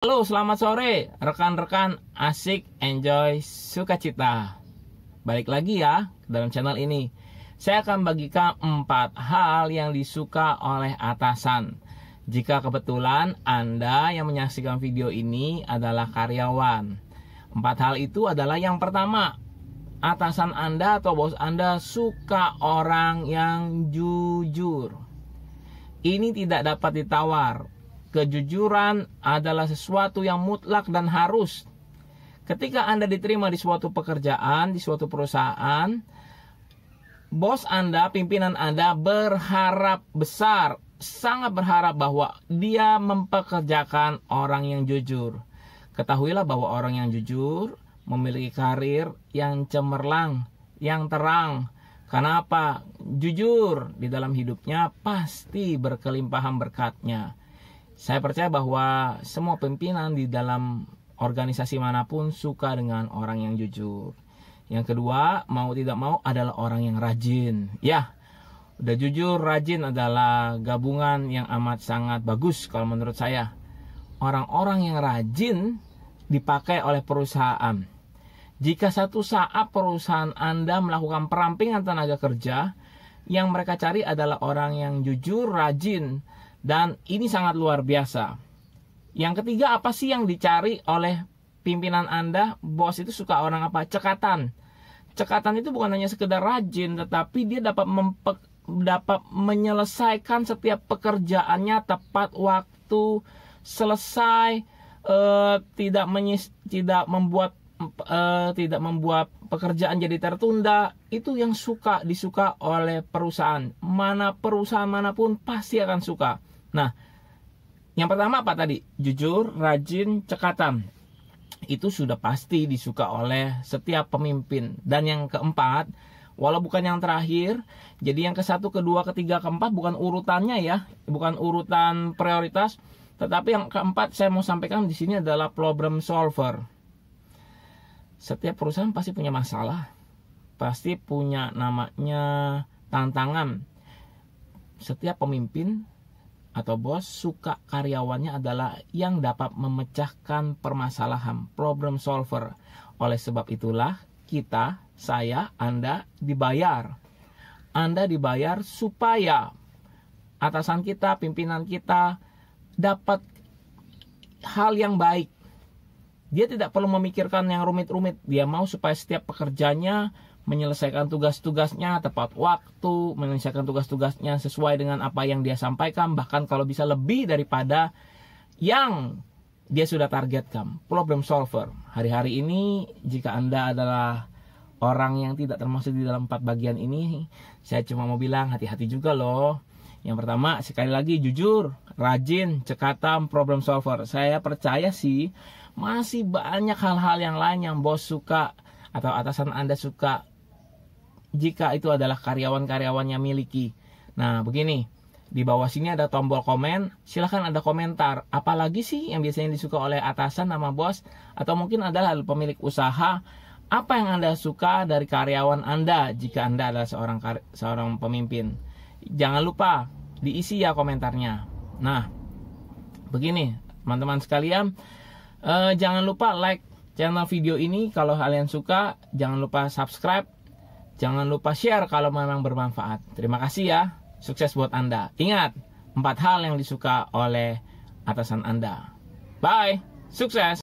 Halo, selamat sore rekan-rekan asik, enjoy, sukacita. Balik lagi ya dalam channel ini. Saya akan bagikan 4 hal yang disuka oleh atasan. Jika kebetulan Anda yang menyaksikan video ini adalah karyawan. Empat hal itu adalah yang pertama, atasan Anda atau bos Anda suka orang yang jujur. Ini tidak dapat ditawar kejujuran adalah sesuatu yang mutlak dan harus. Ketika Anda diterima di suatu pekerjaan, di suatu perusahaan, bos Anda, pimpinan Anda berharap besar, sangat berharap bahwa dia mempekerjakan orang yang jujur. Ketahuilah bahwa orang yang jujur memiliki karir yang cemerlang, yang terang. Kenapa? Jujur di dalam hidupnya pasti berkelimpahan berkatnya. Saya percaya bahwa semua pimpinan di dalam organisasi manapun suka dengan orang yang jujur. Yang kedua, mau tidak mau adalah orang yang rajin. Ya, udah jujur, rajin adalah gabungan yang amat sangat bagus kalau menurut saya. Orang-orang yang rajin dipakai oleh perusahaan. Jika satu saat perusahaan Anda melakukan perampingan tenaga kerja, yang mereka cari adalah orang yang jujur, rajin, dan ini sangat luar biasa. Yang ketiga, apa sih yang dicari oleh pimpinan Anda? Bos itu suka orang apa? Cekatan. Cekatan itu bukan hanya sekedar rajin, tetapi dia dapat mempek, dapat menyelesaikan setiap pekerjaannya tepat waktu, selesai, eh, tidak menyis, tidak membuat eh, tidak membuat pekerjaan jadi tertunda. Itu yang suka disuka oleh perusahaan. Mana perusahaan manapun pasti akan suka Nah, yang pertama apa tadi? Jujur, rajin, cekatan. Itu sudah pasti disuka oleh setiap pemimpin. Dan yang keempat, walau bukan yang terakhir, jadi yang ke satu, kedua, ketiga, keempat bukan urutannya ya, bukan urutan prioritas, tetapi yang keempat saya mau sampaikan di sini adalah problem solver. Setiap perusahaan pasti punya masalah, pasti punya namanya tantangan. Setiap pemimpin atau bos suka karyawannya adalah yang dapat memecahkan permasalahan, problem solver. Oleh sebab itulah kita, saya, Anda dibayar. Anda dibayar supaya atasan kita, pimpinan kita dapat hal yang baik. Dia tidak perlu memikirkan yang rumit-rumit. Dia mau supaya setiap pekerjanya menyelesaikan tugas-tugasnya tepat waktu, menyelesaikan tugas-tugasnya sesuai dengan apa yang dia sampaikan, bahkan kalau bisa lebih daripada yang dia sudah targetkan. Problem solver. Hari-hari ini jika Anda adalah orang yang tidak termasuk di dalam empat bagian ini, saya cuma mau bilang hati-hati juga loh. Yang pertama, sekali lagi jujur, rajin, cekatan, problem solver. Saya percaya sih masih banyak hal-hal yang lain yang bos suka atau atasan Anda suka jika itu adalah karyawan karyawan yang miliki. Nah, begini. Di bawah sini ada tombol komen, silahkan ada komentar. Apalagi sih yang biasanya disuka oleh atasan nama bos, atau mungkin adalah pemilik usaha, apa yang Anda suka dari karyawan Anda jika Anda adalah seorang seorang pemimpin. Jangan lupa diisi ya komentarnya. Nah, begini teman-teman sekalian, eh, jangan lupa like channel video ini kalau kalian suka, jangan lupa subscribe Jangan lupa share kalau memang bermanfaat. Terima kasih ya. Sukses buat Anda. Ingat, empat hal yang disuka oleh atasan Anda. Bye. Sukses.